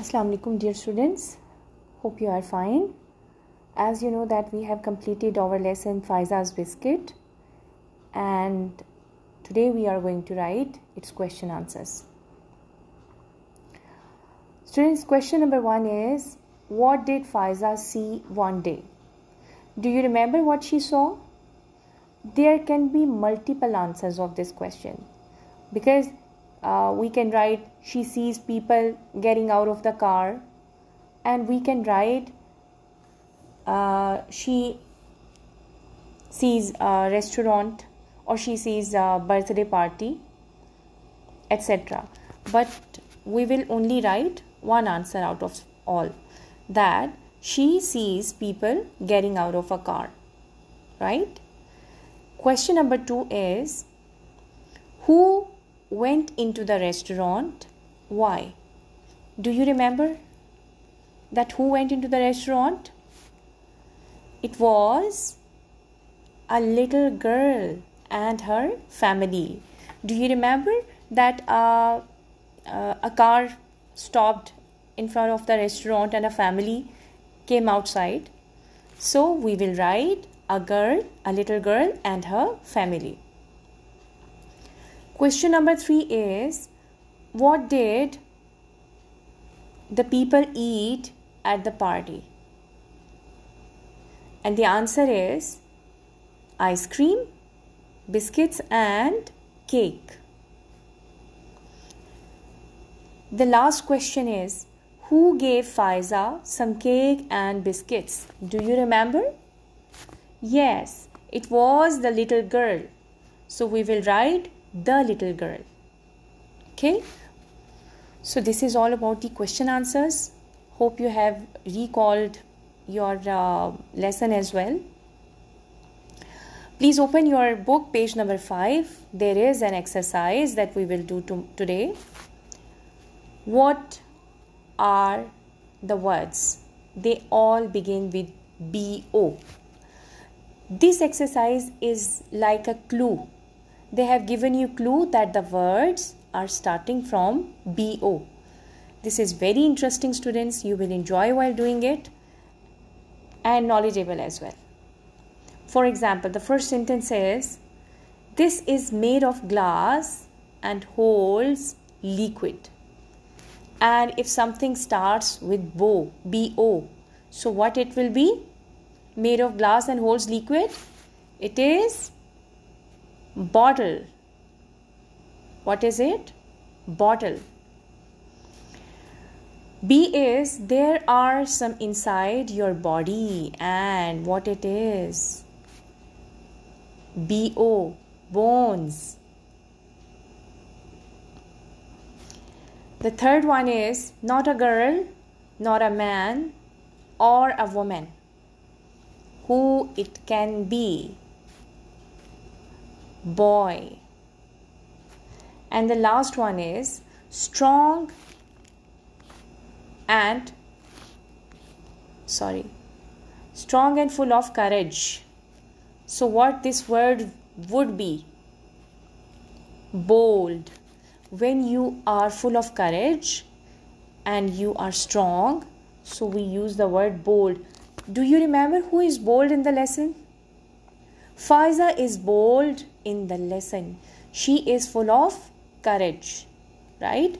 Assalamu alaikum dear students hope you are fine as you know that we have completed our lesson Faiza's biscuit and today we are going to write its question answers students question number 1 is what did Faiza see one day do you remember what she saw there can be multiple answers of this question because uh, we can write, She sees people getting out of the car. And we can write, uh, She sees a restaurant or she sees a birthday party, etc. But we will only write one answer out of all that she sees people getting out of a car. Right? Question number two is Who went into the restaurant. Why? Do you remember that who went into the restaurant? It was a little girl and her family. Do you remember that a uh, uh, a car stopped in front of the restaurant and a family came outside? So we will write a girl, a little girl, and her family. Question number three is What did the people eat at the party? And the answer is ice cream, biscuits, and cake. The last question is Who gave Faiza some cake and biscuits? Do you remember? Yes, it was the little girl. So we will write the little girl. Okay, so this is all about the question answers. Hope you have recalled your uh, lesson as well. Please open your book, page number 5. There is an exercise that we will do to- today. What are the words? They all begin with BO. This exercise is like a clue they have given you clue that the words are starting from BO. This is very interesting students. You will enjoy while doing it and knowledgeable as well. For example, the first sentence says, This is made of glass and holds liquid. And if something starts with BO, BO, so what it will be? Made of glass and holds liquid? It is bottle. What is it? Bottle. B is there are some inside your body and what it is? BO, bones. The third one is not a girl, not a man, or a woman. Who it can be? boy. And the last one is strong and sorry, strong and full of courage. So, what this word would be? Bold. When you are full of courage and you are strong, so we use the word bold. Do you remember who is bold in the lesson? Faiza is bold in the lesson. She is full of courage, right?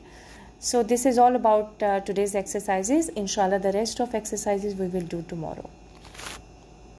So, this is all about uh, today's exercises. Inshallah, the rest of exercises we will do tomorrow.